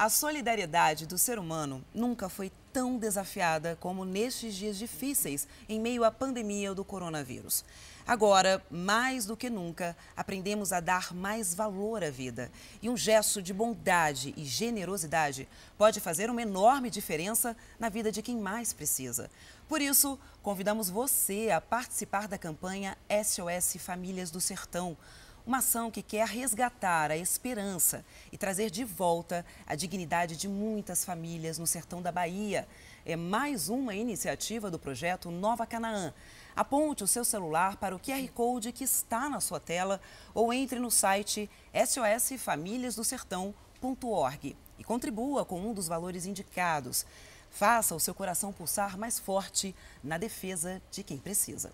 A solidariedade do ser humano nunca foi tão desafiada como nestes dias difíceis em meio à pandemia do coronavírus. Agora, mais do que nunca, aprendemos a dar mais valor à vida. E um gesto de bondade e generosidade pode fazer uma enorme diferença na vida de quem mais precisa. Por isso, convidamos você a participar da campanha SOS Famílias do Sertão uma ação que quer resgatar a esperança e trazer de volta a dignidade de muitas famílias no sertão da Bahia. É mais uma iniciativa do projeto Nova Canaã. Aponte o seu celular para o QR Code que está na sua tela ou entre no site sosfamiliasdosertão.org e contribua com um dos valores indicados. Faça o seu coração pulsar mais forte na defesa de quem precisa.